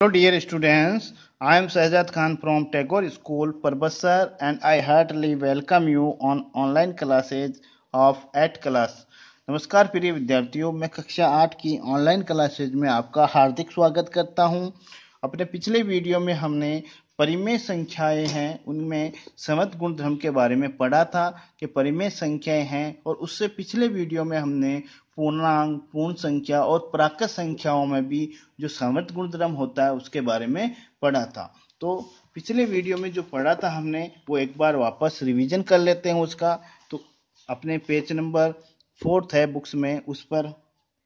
Hello dear students, I am Sahajat Khan from Tagore School, Parbasar and I heartily welcome you on online classes of 8 class. नमस्कार प्रिय विद्यार्थियों मैं कक्षा 8 की online classes में आपका हार्दिक स्वागत करता हूं। अपने पिछले वीडियो में हमने परिमेय संख्याएं हैं उनमें समत गुण धर्म के बारे में पढ़ा था कि परिमेय संख्याएं हैं और उससे पिछले वीडियो में हमने पूर्णांक पूर्ण संख्या और प्राकृत संख्याओं में भी जो समत गुण धर्म होता है उसके बारे में पढ़ा था तो पिछले वीडियो में जो पढ़ा था हमने वो एक बार वापस रिविजन कर लेते हैं उसका तो अपने पेज नंबर फोर्थ है बुक्स में उस पर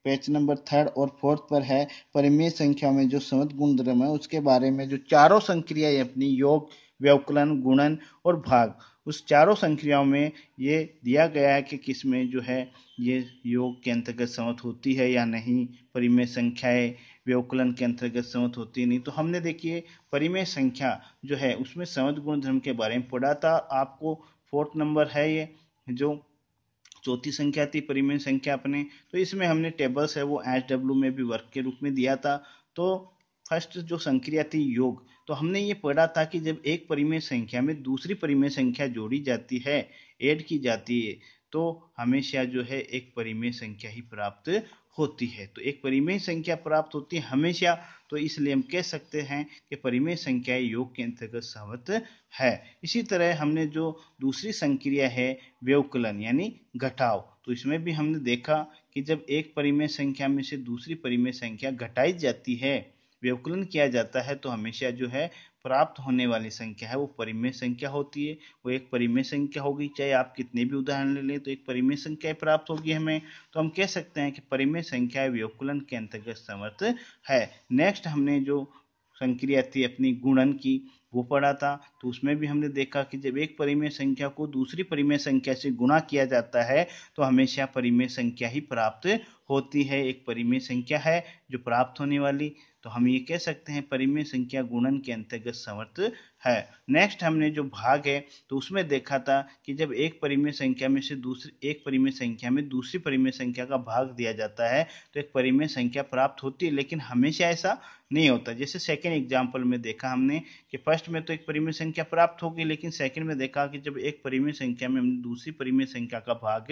पेज नंबर थर्ड और फोर्थ पर है परिमेय संख्या में जो समत धर्म है उसके बारे में जो चारों संक्रियाएं अपनी योग व्यवकलन गुणन और भाग उस चारों संक्रियाओं में ये दिया गया है कि किस में जो है ये योग के अंतर्गत समत होती है या नहीं परिमेय संख्याएं व्यवकलन के अंतर्गत समत होती नहीं तो हमने देखिए परिमेय संख्या जो है उसमें समत गुण धर्म के बारे में पढ़ा था आपको फोर्थ नंबर है ये जो चौथी संख्या थी परिमेय संख्या अपने तो इसमें हमने टेबल्स है वो एच डब्ल्यू में भी वर्क के रूप में दिया था तो फर्स्ट जो संक्रिया थी योग तो हमने ये पढ़ा था कि जब एक परिमेय संख्या में दूसरी परिमेय संख्या जोड़ी जाती है ऐड की जाती है तो हमेशा जो है एक परिमेय संख्या ही प्राप्त होती है तो एक परिमेय संख्या प्राप्त होती है हमेशा तो इसलिए हम कह सकते हैं कि परिमेय संख्या योग के अंतर्गत सहमत है इसी तरह हमने जो दूसरी संक्रिया है व्यवकलन यानी घटाव तो इसमें भी हमने देखा कि जब एक परिमेय संख्या में से दूसरी परिमेय संख्या घटाई जाती है व्यवकलन किया जाता है तो हमेशा जो है प्राप्त होने वाली संख्या है वो परिमेय संख्या होती है वो एक परिमेय संख्या होगी चाहे आप कितने भी उदाहरण ले लें तो एक परिमेय संख्या प्राप्त होगी हमें तो हम कह सकते हैं कि परिमेय संख्या व्योकुलन के अंतर्गत समर्थ है नेक्स्ट हमने जो संक्रिया थी अपनी गुणन की वो पढ़ा था तो उसमें भी हमने देखा कि जब एक परिमेय संख्या को दूसरी परिमेय संख्या से गुणा किया जाता है तो हमेशा परिमेय संख्या ही प्राप्त होती है एक परिमेय संख्या है जो प्राप्त होने वाली तो हम ये कह सकते हैं परिमेय संख्या गुणन के अंतर्गत समर्थ है नेक्स्ट हमने जो भाग है तो उसमें देखा था कि जब एक परिमेय संख्या में से दूसरी एक परिमेय संख्या में दूसरी परिमेय संख्या का भाग दिया जाता है तो एक परिमेय संख्या प्राप्त होती है लेकिन हमेशा ऐसा नहीं होता जैसे सेकेंड एग्जाम्पल में देखा हमने कि फर्स्ट में तो एक परिमेय संख्या प्राप्त होगी लेकिन सेकेंड में देखा कि जब एक परिमेय संख्या में हमने दूसरी परिमेय संख्या का भाग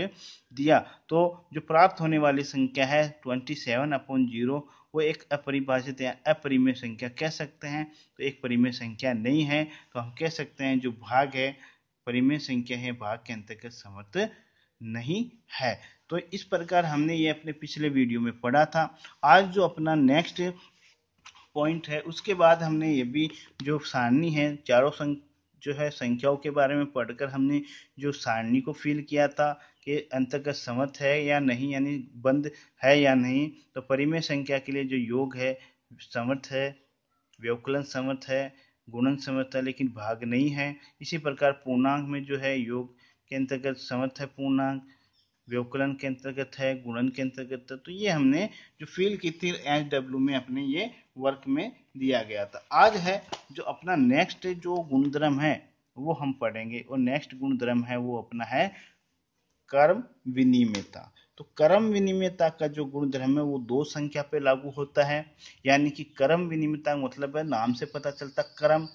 दिया तो जो प्राप्त होने वाली संख्या है ट्वेंटी सेवन अपॉन जीरो वो एक अपरिभाषित या अपरिमेय संख्या कह सकते हैं तो एक परिमेय संख्या नहीं है तो हम कह सकते हैं जो भाग है परिमेय संख्या है भाग के अंतर्गत समर्थ नहीं है तो इस प्रकार हमने ये अपने पिछले वीडियो में पढ़ा था आज जो अपना नेक्स्ट पॉइंट है उसके बाद हमने ये भी जो सारणी है चारों संख्या जो है संख्याओं के बारे में पढ़कर हमने जो सारणी को फील किया था के अंतर्गत समर्थ है या नहीं यानी बंद है या नहीं तो परिमेय संख्या के लिए जो योग है समर्थ है व्यवकुलन समर्थ है गुणन समर्थ है लेकिन भाग नहीं है इसी प्रकार पूर्णांक में जो है योग के अंतर्गत समर्थ है पूर्णांक व्यवकुलन के अंतर्गत है गुणन के अंतर्गत है तो ये हमने जो फील की थी एच डब्ल्यू में अपने ये वर्क में दिया गया था आज है जो अपना नेक्स्ट जो गुणधर्म है वो हम पढ़ेंगे और नेक्स्ट गुणधर्म है वो अपना है कर्म विनिमयता तो कर्म विनिमयता का जो गुणधर्म है वो दो संख्या पे लागू होता है यानी कि कर्म विनिमयता मतलब है नाम से पता चलता कर्म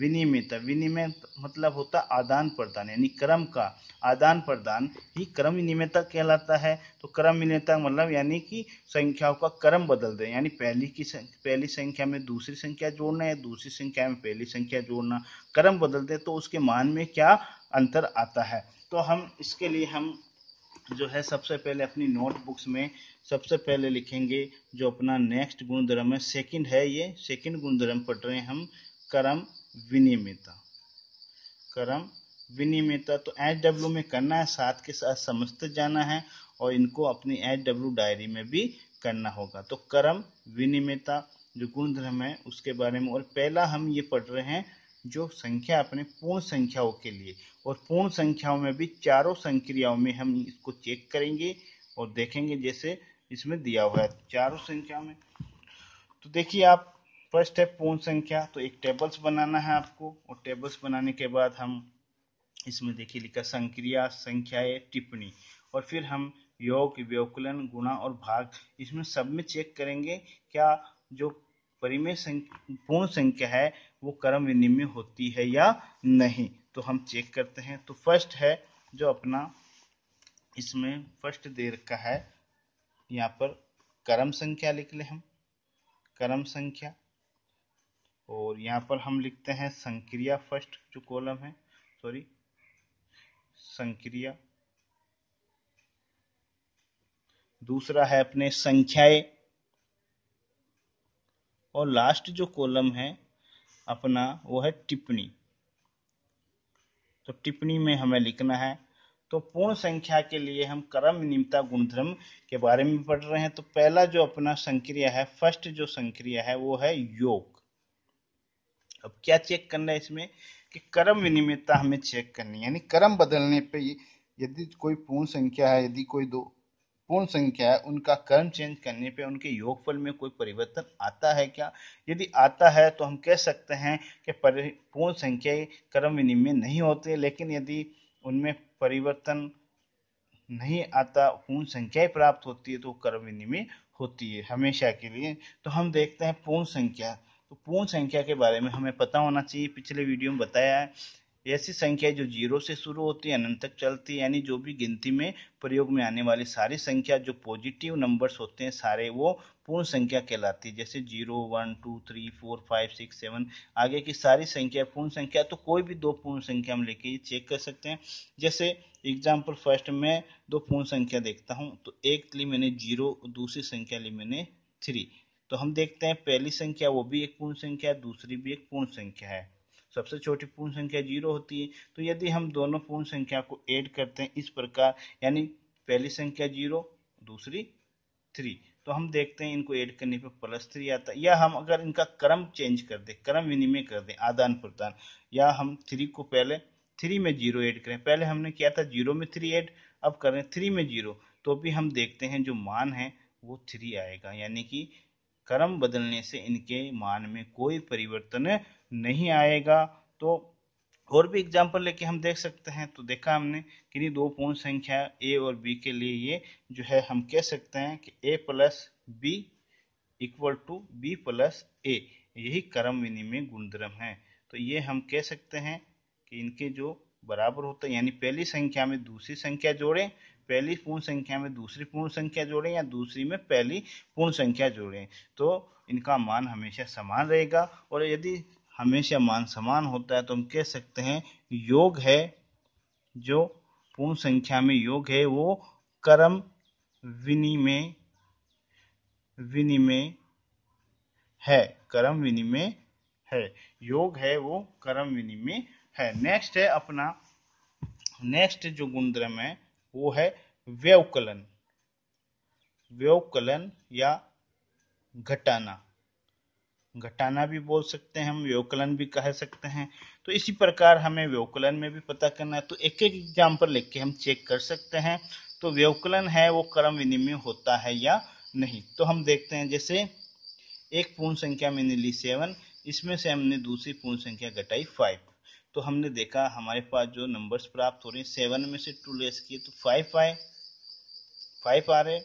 विनिमयता विनिमय मतलब होता आदान प्रदान यानी कर्म का आदान प्रदान ही कर्म विनिमयता कहलाता है तो कर्म विनिमयता मतलब यानी कि संख्याओं का क्रम बदल दे यानी पहली की पहली संख्या में दूसरी संख्या जोड़ना या दूसरी संख्या में पहली संख्या जोड़ना क्रम बदल दे तो उसके मान में क्या अंतर आता है तो हम इसके लिए हम जो है सबसे पहले अपनी नोटबुक्स में सबसे पहले लिखेंगे जो अपना नेक्स्ट गुणधर्म है सेकंड है ये सेकंड गुणधर्म पढ़ रहे हैं हम कर्म विनियमिता कर्म विनियमिता तो एच डब्ल्यू में करना है साथ के साथ समझते जाना है और इनको अपनी एच डब्ल्यू डायरी में भी करना होगा तो कर्म विनियमिता जो गुणधर्म है उसके बारे में और पहला हम ये पढ़ रहे हैं जो संख्या अपने पूर्ण संख्याओं के लिए और पूर्ण संख्याओं में भी चारों संक्रियाओं में हम इसको चेक करेंगे और देखेंगे जैसे इसमें दिया हुआ है चारों संख्या में तो देखिए आप फर्स्ट है पूर्ण संख्या तो एक टेबल्स बनाना है आपको और टेबल्स बनाने के बाद हम इसमें देखिए लिखा संक्रिया संख्याएं टिप्पणी और फिर हम योग व्योकुलन गुणा और भाग इसमें सब में चेक करेंगे क्या जो परिमेय पूर्ण संख्या है वो कर्म विनिमय होती है या नहीं तो हम चेक करते हैं तो फर्स्ट है जो अपना इसमें फर्स्ट दे रखा है यहाँ पर कर्म संख्या लिख ले हम कर्म संख्या और यहाँ पर हम लिखते हैं संक्रिया फर्स्ट जो कॉलम है सॉरी संक्रिया दूसरा है अपने संख्याएं और लास्ट जो कॉलम है अपना वो है टिप्पणी तो टिप्पणी में हमें लिखना है तो पूर्ण संख्या के लिए हम कर्म निम्ता गुणधर्म के बारे में पढ़ रहे हैं तो पहला जो अपना संक्रिया है फर्स्ट जो संक्रिया है वो है योग अब क्या चेक करना है इसमें कि कर्म विनिमयता हमें चेक करनी है यानी कर्म बदलने पे यदि कोई पूर्ण संख्या है यदि कोई दो पूर्ण संख्या है उनका कर्म चेंज करने पे उनके योगफल में कोई परिवर्तन आता है क्या यदि आता है तो हम कह सकते हैं कि पूर्ण संख्या कर्म विनिमय नहीं होते लेकिन यदि उनमें परिवर्तन नहीं आता पूर्ण संख्या प्राप्त होती है तो कर्म विनिमय होती है हमेशा के लिए तो हम देखते हैं पूर्ण संख्या तो पूर्ण संख्या के बारे में हमें पता होना चाहिए पिछले वीडियो में बताया है ऐसी संख्या जो जीरो से शुरू होती है अनंत तक चलती है यानी जो भी गिनती में प्रयोग में आने वाली सारी संख्या जो पॉजिटिव नंबर्स होते हैं सारे वो पूर्ण संख्या कहलाती है जैसे zero one two three four five six seven आगे की सारी संख्या पूर्ण संख्या तो कोई भी दो पूर्ण संख्या हम लेके चेक कर सकते हैं जैसे एग्जाम्पल फर्स्ट में दो पूर्ण संख्या देखता हूँ तो एक ली मैंने जीरो दूसरी संख्या ली मैंने थ्री तो हम देखते हैं पहली संख्या वो भी एक पूर्ण संख्या है दूसरी भी एक पूर्ण संख्या है सबसे छोटी पूर्ण संख्या जीरो होती है तो यदि हम दोनों पूर्ण संख्या को ऐड करते हैं इस प्रकार यानी पहली संख्या जीरो दूसरी थ्री तो हम देखते हैं इनको ऐड करने पर प्लस थ्री आता है या हम अगर इनका क्रम चेंज कर दें क्रम विनिमय कर दें आदान प्रदान या हम थ्री को पहले थ्री में जीरो ऐड करें पहले हमने किया था जीरो में थ्री ऐड अब करें थ्री में जीरो तो भी हम देखते हैं जो मान है वो थ्री आएगा यानी कि क्रम बदलने से इनके मान में कोई परिवर्तन नहीं आएगा तो और भी एग्जाम्पल लेके हम देख सकते हैं तो देखा हमने नहीं दो पूर्ण संख्या ए और बी के लिए ये जो है हम कह सकते हैं कि A plus B equal to B plus A यही कर्म विनिमय गुणधर्म है तो ये हम कह सकते हैं कि इनके जो बराबर होता है यानी पहली संख्या में दूसरी संख्या जोड़ें पहली पूर्ण संख्या में दूसरी पूर्ण संख्या जोड़ें या दूसरी में पहली पूर्ण संख्या जोड़ें तो इनका मान हमेशा समान रहेगा और यदि हमेशा मान सम्मान होता है तो हम कह सकते हैं योग है जो पूर्ण संख्या में योग है वो कर्म विनिमय विनिमय है कर्म विनिमय है योग है वो कर्म विनिमय है नेक्स्ट है अपना नेक्स्ट जो गुणधर्म है वो है व्यवकलन व्यवकलन या घटाना घटाना भी बोल सकते हैं हम व्यवकलन भी कह सकते हैं तो इसी प्रकार हमें व्यवकलन में भी पता करना है तो एक एक एग्जाम्पल लिख के हम चेक कर सकते हैं तो व्यवकलन है वो क्रम विनिमय होता है या नहीं तो हम देखते हैं जैसे एक पूर्ण संख्या मैंने ली सेवन इसमें से हमने दूसरी पूर्ण संख्या घटाई फाइव तो हमने देखा हमारे पास जो नंबर्स प्राप्त हो रहे हैं सेवन में से टू लेस किए तो फाइव आए फाइव आ रहे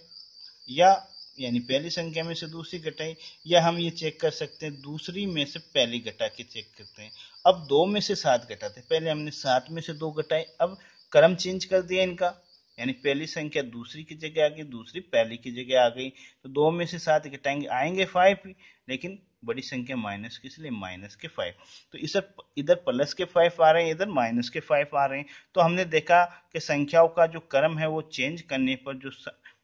या यानी पहली संख्या में से दूसरी घटाई या हम ये चेक कर सकते हैं दूसरी में से पहली घटा के चेक करते हैं अब दो में से सात घटाते पहले हमने सात में से दो घटाए अब क्रम चेंज कर दिया इनका यानी पहली संख्या दूसरी की जगह आ गई दूसरी पहली की जगह आ गई तो दो में से सात घटाएंगे आएंगे फाइव लेकिन बड़ी संख्या माइनस के इसलिए माइनस के फाइव तो इस इधर प्लस के फाइव आ रहे हैं इधर माइनस के फाइव आ रहे हैं तो हमने देखा कि संख्याओं का जो क्रम है वो चेंज करने पर जो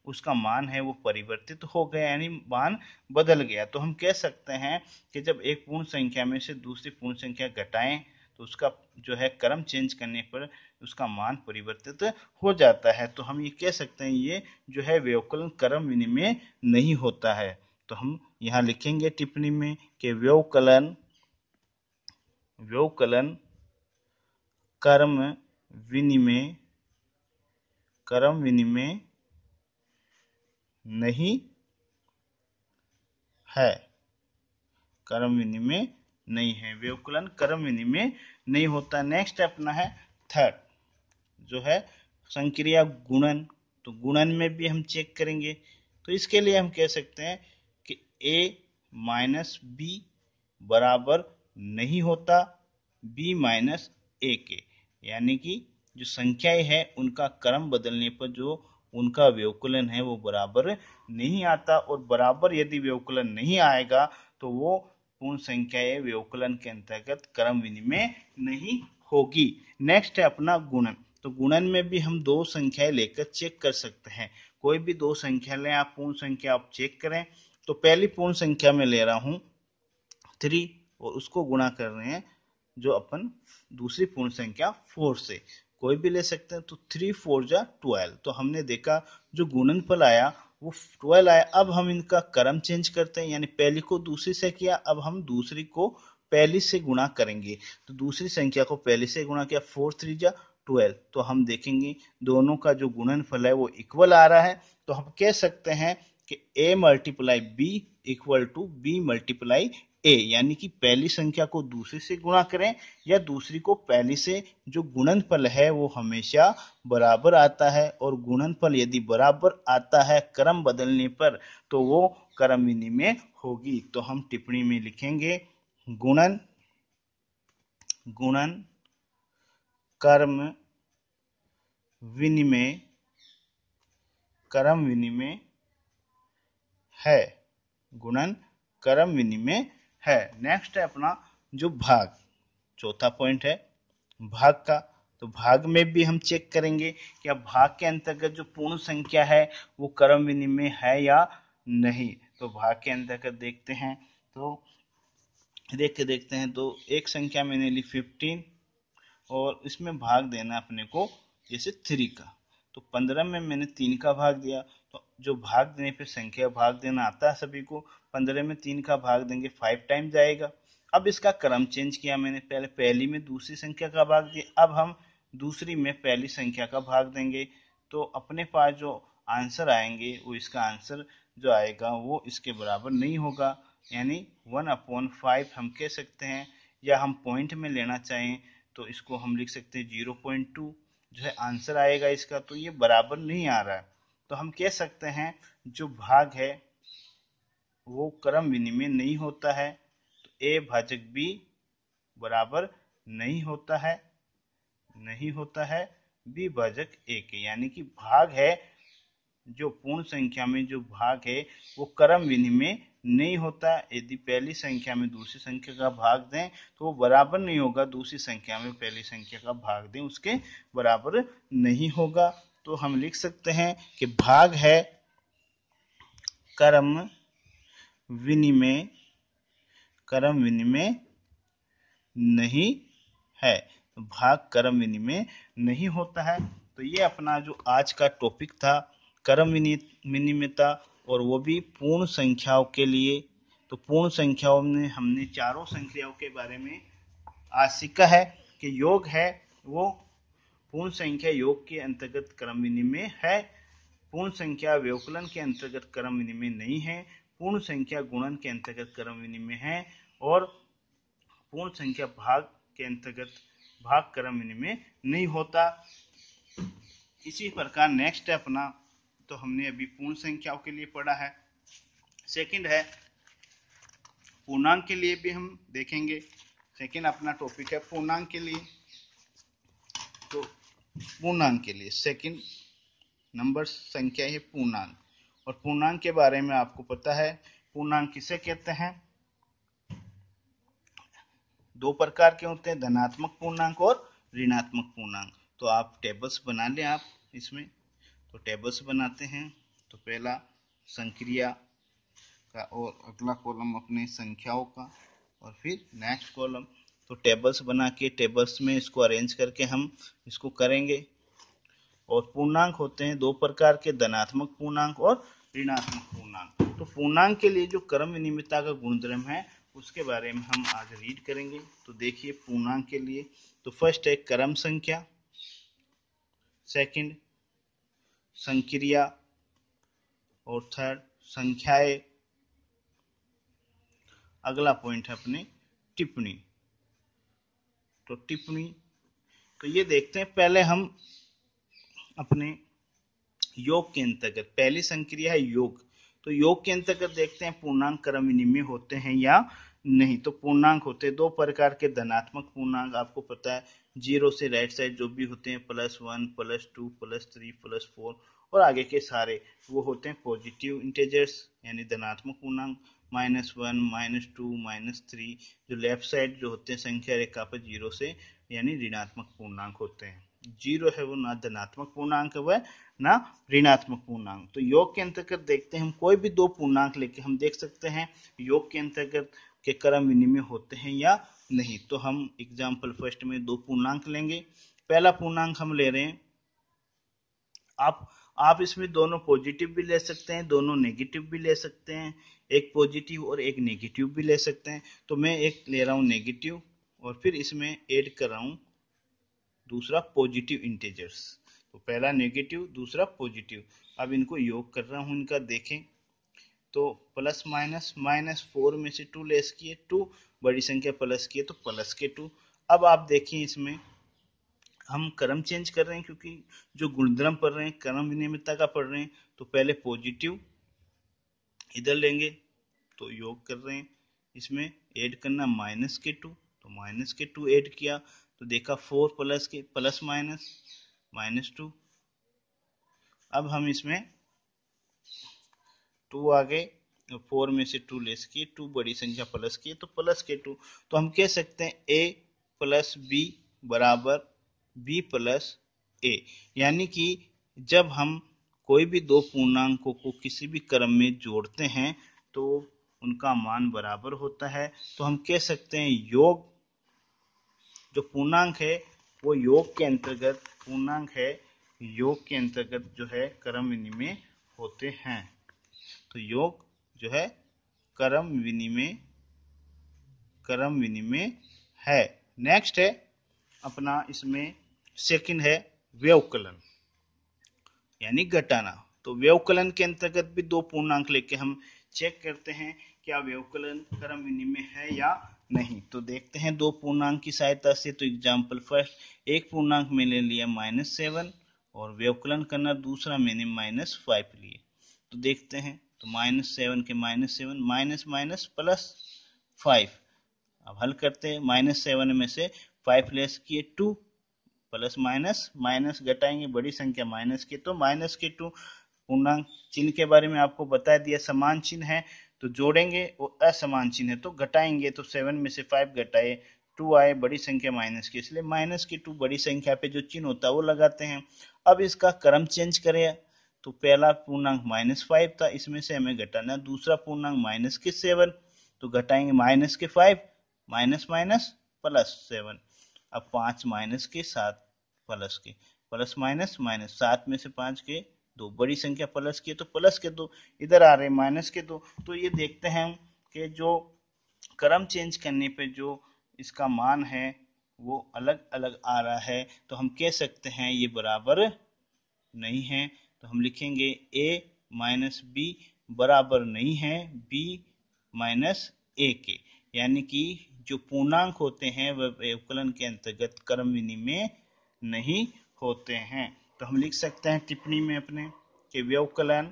उसका मान है वो परिवर्तित हो गया यानी मान बदल गया तो हम कह सकते हैं कि जब एक पूर्ण संख्या में से दूसरी पूर्ण संख्या घटाएं तो उसका जो है क्रम चेंज करने पर उसका मान परिवर्तित हो जाता है तो हम ये कह सकते हैं ये जो है व्यवकलन क्रम विनिमय नहीं होता है तो हम यहाँ लिखेंगे टिप्पणी में कि व्यवकलन व्यवकलन कर्म विनिमय कर्म विनिमय नहीं है कर्म विनिमय नहीं है व्यवकुलन कर्म विनिमय नहीं होता नेक्स्ट अपना है थर्ड जो है संक्रिया गुणन तो गुणन में भी हम चेक करेंगे तो इसके लिए हम कह सकते हैं कि ए माइनस बी बराबर नहीं होता बी माइनस ए के यानी कि जो संख्याएं हैं उनका क्रम बदलने पर जो उनका व्यवकुलन है वो बराबर नहीं आता और बराबर यदि व्यवकुलन नहीं आएगा तो वो पूर्ण संख्या व्यवकुलन के अंतर्गत क्रम विनिमय नहीं होगी नेक्स्ट है अपना गुणन तो गुणन में भी हम दो संख्याएं लेकर चेक कर सकते हैं कोई भी दो संख्या लें आप पूर्ण संख्या आप चेक करें तो पहली पूर्ण संख्या में ले रहा हूं थ्री और उसको गुणा कर रहे हैं जो अपन दूसरी पूर्ण संख्या फोर से कोई भी ले सकते हैं तो थ्री फोर जा ट्वेल्व तो हमने देखा जो गुणनफल आया वो ट्वेल्व आया अब हम इनका क्रम चेंज करते हैं यानी पहली को दूसरी से किया अब हम दूसरी को पहली से गुणा करेंगे तो दूसरी संख्या को पहली से गुणा किया फोर थ्री जा ट्वेल्व तो हम देखेंगे दोनों का जो गुणनफल है वो इक्वल आ रहा है तो हम कह सकते हैं कि A multiply B equal to B multiply A यानी कि पहली संख्या को दूसरी से गुणा करें या दूसरी को पहली से जो गुणनफल है वो हमेशा बराबर आता है और गुणनफल यदि बराबर आता है क्रम बदलने पर तो वो क्रम विनिमय होगी तो हम टिप्पणी में लिखेंगे गुणन गुणन कर्म विनिमय कर्म विनिमय है गुणन कर्म विनिमय है नेक्स्ट है अपना जो भाग चौथा पॉइंट है भाग का तो भाग में भी हम चेक करेंगे कि अब भाग के अंतर्गत जो पूर्ण संख्या है वो कर्म विनिमय है या नहीं तो भाग के अंतर्गत देखते हैं तो देख के देखते हैं तो एक संख्या मैंने ली फिफ्टीन और इसमें भाग देना अपने को जैसे थ्री का तो पंद्रह में मैंने तीन का भाग दिया जो भाग देने पे संख्या भाग देना आता है सभी को पंद्रह में तीन का भाग देंगे फाइव टाइम जाएगा अब इसका क्रम चेंज किया मैंने पहले पहली में दूसरी संख्या का भाग दिया अब हम दूसरी में पहली संख्या का भाग देंगे तो अपने पास जो आंसर आएंगे वो इसका आंसर जो आएगा वो इसके बराबर नहीं होगा यानी वन अपॉन फाइव हम कह सकते हैं या हम पॉइंट में लेना चाहें तो इसको हम लिख सकते हैं जीरो पॉइंट टू जो है आंसर आएगा इसका तो ये बराबर नहीं आ रहा है तो हम कह सकते हैं जो भाग है वो क्रम विनिमय नहीं होता है तो ए भाजक बी बराबर नहीं होता है नहीं होता है बी भाजक ए के यानी कि भाग है जो पूर्ण संख्या में जो भाग है वो क्रम विनिमय नहीं होता यदि पहली संख्या में दूसरी संख्या का भाग दें तो वो बराबर नहीं होगा दूसरी संख्या में पहली संख्या का भाग दें उसके बराबर नहीं होगा तो हम लिख सकते हैं कि भाग है कर्म विनिमय कर्म विनिमय नहीं है तो भाग कर्म विनिमय नहीं होता है तो ये अपना जो आज का टॉपिक था कर्म विनिमयता और वो भी पूर्ण संख्याओं के लिए तो पूर्ण संख्याओं में हमने चारों संख्याओं के बारे में आज सीखा है कि योग है वो पूर्ण संख्या योग के अंतर्गत क्रम विनिमय है पूर्ण संख्या व्यवकलन के अंतर्गत क्रम विनिमय नहीं है पूर्ण संख्या गुणन के अंतर्गत क्रम विनिमय है और पूर्ण संख्या भाग के अंतर्गत भाग क्रम विनिमय नहीं होता इसी प्रकार नेक्स्ट है अपना तो हमने अभी पूर्ण संख्याओं के लिए पढ़ा है सेकंड है पूर्णांक के लिए भी हम देखेंगे सेकंड अपना टॉपिक है पूर्णांक के लिए पूर्णांक के लिए सेकंड नंबर संख्या है पूर्णांक और पूर्णांक के बारे में आपको पता है पूर्णांक किसे कहते हैं दो प्रकार के होते हैं धनात्मक पूर्णांक और ऋणात्मक पूर्णांक तो आप टेबल्स बना लें आप इसमें तो टेबल्स बनाते हैं तो पहला संक्रिया का और अगला कॉलम अपने संख्याओं का और फिर नेक्स्ट कॉलम तो टेबल्स बना के टेबल्स में इसको अरेंज करके हम इसको करेंगे और पूर्णांक होते हैं दो प्रकार के धनात्मक पूर्णांक और ऋणात्मक पूर्णांक तो पूर्णांक के लिए जो कर्म विनिमितता का गुणधर्म है उसके बारे में हम आज रीड करेंगे तो देखिए पूर्णांक के लिए तो फर्स्ट है कर्म संख्या सेकंड संक्रिया और थर्ड संख्याएं अगला पॉइंट है अपने टिप्पणी तो टिप्पणी तो ये देखते हैं पहले हम अपने योग के अंतर्गत पहली संक्रिया है योग तो योग के अंतर्गत देखते हैं पूर्णांक कर्म विनिमय होते हैं या नहीं तो पूर्णांक होते दो प्रकार के धनात्मक पूर्णांक आपको पता है जीरो से राइट साइड जो भी होते हैं plus one plus two plus three plus four और आगे के सारे वो होते हैं पॉजिटिव इंटेजर्स यानी धनात्मक पूर्णांक minus one minus two minus three जो लेफ्ट साइड जो होते हैं संख्या रेखा पर जीरो से यानी ऋणात्मक पूर्णांक होते हैं जीरो है वो ना धनात्मक पूर्णांक है वह ना ऋणात्मक पूर्णांक तो योग के अंतर्गत देखते हैं हम कोई भी दो पूर्णांक लेके हम देख सकते हैं योग के अंतर्गत के क्रम विनिमय होते हैं या नहीं तो हम एग्जाम्पल फर्स्ट में दो पूर्णांक लेंगे पहला पूर्णांक हम ले रहे हैं आप आप इसमें दोनों पॉजिटिव भी ले सकते हैं दोनों नेगेटिव भी ले सकते हैं एक पॉजिटिव और एक नेगेटिव भी ले सकते हैं तो मैं एक ले रहा हूँ नेगेटिव और फिर इसमें ऐड कर रहा हूँ दूसरा पॉजिटिव इंटेजर्स तो पहला नेगेटिव दूसरा पॉजिटिव अब इनको योग कर रहा हूँ इनका देखें तो प्लस माइनस माइनस फोर में से टू लेस किए टू बड़ी संख्या प्लस किए तो प्लस के टू अब आप देखिए इसमें हम कर्म चेंज कर रहे हैं क्योंकि जो गुणधर्म पढ़ रहे हैं कर्म विनियमितता का पढ़ रहे हैं तो पहले पॉजिटिव इधर लेंगे तो योग कर रहे हैं इसमें ऐड करना माइनस के टू तो माइनस के टू ऐड किया तो देखा फोर प्लस के प्लस माइनस माइनस टू अब हम इसमें टू आ गए फोर तो में से टू लेस किए टू बड़ी संख्या प्लस किए तो प्लस के टू तो हम कह सकते हैं ए प्लस बी बराबर बी प्लस ए यानी कि जब हम कोई भी दो पूर्णांकों को किसी भी क्रम में जोड़ते हैं तो उनका मान बराबर होता है तो हम कह सकते हैं योग जो पूर्णांक है वो योग के अंतर्गत पूर्णांक है योग के अंतर्गत जो है क्रम विनिमय होते हैं तो योग जो है क्रम विनिमय क्रम विनिमय है नेक्स्ट है अपना इसमें सेकंड है व्यवकलन यानी घटाना तो व्यवकलन के अंतर्गत भी दो पूर्णांक लेके हम चेक करते हैं क्या व्यवकलन क्रम विनिमय है या नहीं तो देखते हैं दो पूर्णांक की सहायता से तो एग्जाम्पल फर्स्ट एक पूर्णांक मैंने लिया माइनस सेवन और व्यवकलन करना दूसरा मैंने माइनस फाइव लिए तो देखते हैं तो माइनस सेवन के minus seven minus minus plus five अब हल करते हैं माइनस सेवन में से फाइव लेस किए टू प्लस माइनस माइनस घटाएंगे बड़ी संख्या माइनस के तो माइनस के टू पूर्णांक चिन्ह के बारे में आपको बता दिया समान चिन्ह है तो जोड़ेंगे वो असमान चिन्ह है तो घटाएंगे तो सेवन में से फाइव घटाए टू आए बड़ी संख्या माइनस के इसलिए माइनस के टू बड़ी संख्या पे जो चिन्ह होता है वो लगाते हैं अब इसका क्रम चेंज करें तो पहला पूर्णांक माइनस फाइव था इसमें से हमें घटाना दूसरा पूर्णांक माइनस के सेवन तो घटाएंगे माइनस के five minus minus plus seven अब पांच माइनस के सात प्लस के प्लस माइनस माइनस सात में से पांच के दो बड़ी संख्या प्लस की है तो प्लस के दो इधर आ रहे माइनस के दो तो ये देखते हैं कि जो क्रम चेंज करने पे जो इसका मान है वो अलग अलग आ रहा है तो हम कह सकते हैं ये बराबर नहीं है तो हम लिखेंगे ए माइनस बी बराबर नहीं है बी माइनस ए के यानी कि जो पूर्णांक होते हैं वह उपकलन के अंतर्गत क्रम विनिमय में नहीं होते हैं तो हम लिख सकते हैं टिप्पणी में अपने कि व्यवकलन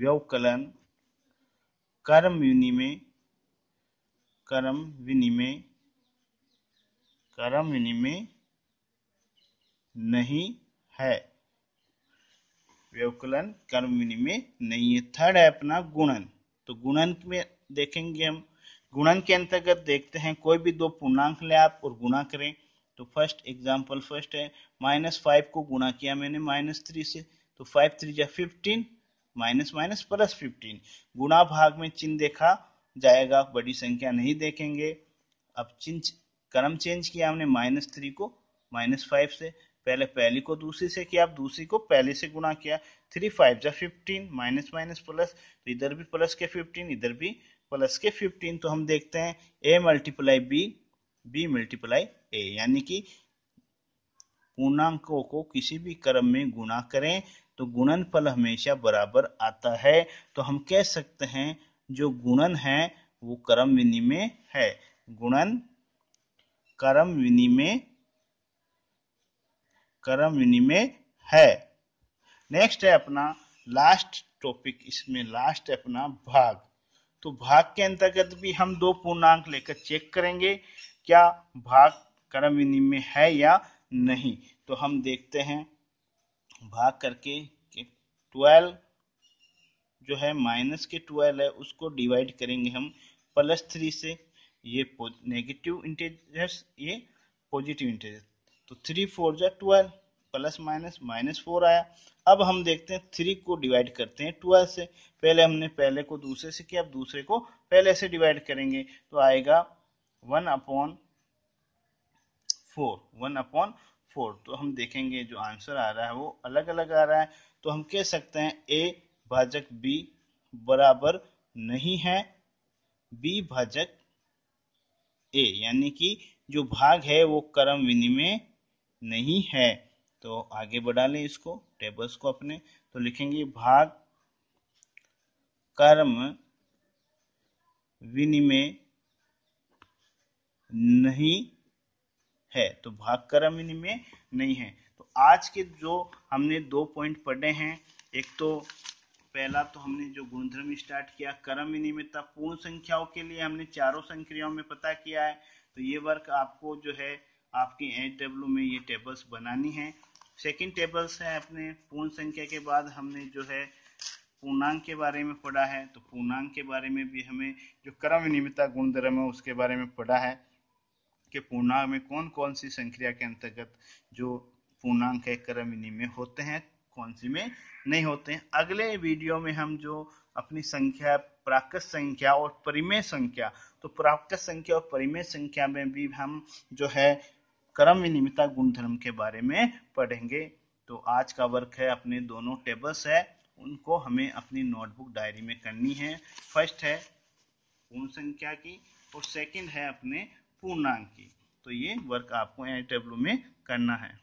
व्यवकलन कर्म विनिमय कर्म विनिमय कर्म विनिमय नहीं है व्यवकलन कर्म विनिमय नहीं है थर्ड है अपना गुणन तो गुणन में देखेंगे हम गुणन के अंतर्गत देखते हैं कोई भी दो पूर्णांक ले आप और गुणा करें तो फर्स्ट एग्जाम्पल फर्स्ट है माइनस फाइव को गुणा किया मैंने माइनस थ्री से तो फाइव थ्री जा fifteen minus minus plus fifteen गुणा भाग में चिन्ह देखा जाएगा बड़ी संख्या नहीं देखेंगे अब चिन्ह क्रम चेंज किया हमने माइनस थ्री को माइनस फाइव से पहले पहली को दूसरी से किया अब दूसरी को पहले से गुणा किया थ्री फाइव जा फिफ्टीन माइनस माइनस प्लस तो इधर भी प्लस के फिफ्टीन इधर भी प्लस के फिफ्टीन तो हम देखते हैं A multiply B B multiply A यानी कि पूर्णांकों को किसी भी क्रम में गुणा करें तो गुणन फल हमेशा बराबर आता है तो हम कह सकते हैं जो गुणन है वो क्रम विनिमय है गुणन क्रम विनिमय क्रम विनिमय है नेक्स्ट है अपना लास्ट टॉपिक इसमें लास्ट है अपना भाग तो भाग के अंतर्गत भी हम दो पूर्णांक लेकर चेक करेंगे क्या भाग कर्म विनिमय में है या नहीं तो हम देखते हैं भाग करके ट्वेल्व जो है माइनस के ट्वेल्व है उसको डिवाइड करेंगे हम प्लस थ्री से ये नेगेटिव इंटीजर्स ये पॉजिटिव इंटीजर तो थ्री फोर जो twelve plus minus minus four आया अब हम देखते हैं थ्री को डिवाइड करते हैं ट्वेल्व से पहले हमने पहले को दूसरे से किया अब दूसरे को पहले से डिवाइड करेंगे तो आएगा one upon four one upon four तो हम देखेंगे जो आंसर आ रहा है वो अलग अलग आ रहा है तो हम कह सकते हैं ए भाजक बी बराबर नहीं है बी भाजक ए यानी कि जो भाग है वो कर्म विनिमय नहीं है तो आगे बढ़ा लें इसको टेबल्स को अपने तो लिखेंगे भाग कर्म विनिमय नहीं है तो भाग भागक्रम इनमें नहीं है तो आज के जो हमने दो पॉइंट पढ़े हैं एक तो पहला तो हमने जो गुणधर्म स्टार्ट किया क्रम विनिमयता पूर्ण संख्याओं के लिए हमने चारों संख्याओं में पता किया है तो ये वर्क आपको जो है आपके एच डब्ल्यू में ये टेबल्स बनानी है सेकेंड टेबल्स है अपने पूर्ण संख्या के बाद हमने जो है पूर्णांक के बारे में पढ़ा है तो पूर्णांक के बारे में भी हमें जो क्रम विनिमयता गुणधर्म है उसके बारे में पढ़ा है के पूर्णांक में कौन कौन सी संख्या के अंतर्गत जो पूर्णांक है क्रमिनी में होते हैं कौन सी में नहीं होते हैं अगले वीडियो में हम जो अपनी संख्या प्राकृत संख्या और परिमेय संख्या तो प्राकृत संख्या और परिमेय संख्या में भी हम जो है क्रम विनिमिता गुणधर्म के बारे में पढ़ेंगे तो आज का वर्क है अपने दोनों टेबल्स है उनको हमें अपनी नोटबुक डायरी में करनी है फर्स्ट है पूर्ण संख्या की और सेकंड है अपने पूर्णांक की तो ये वर्क आपको एन टेब्लू में करना है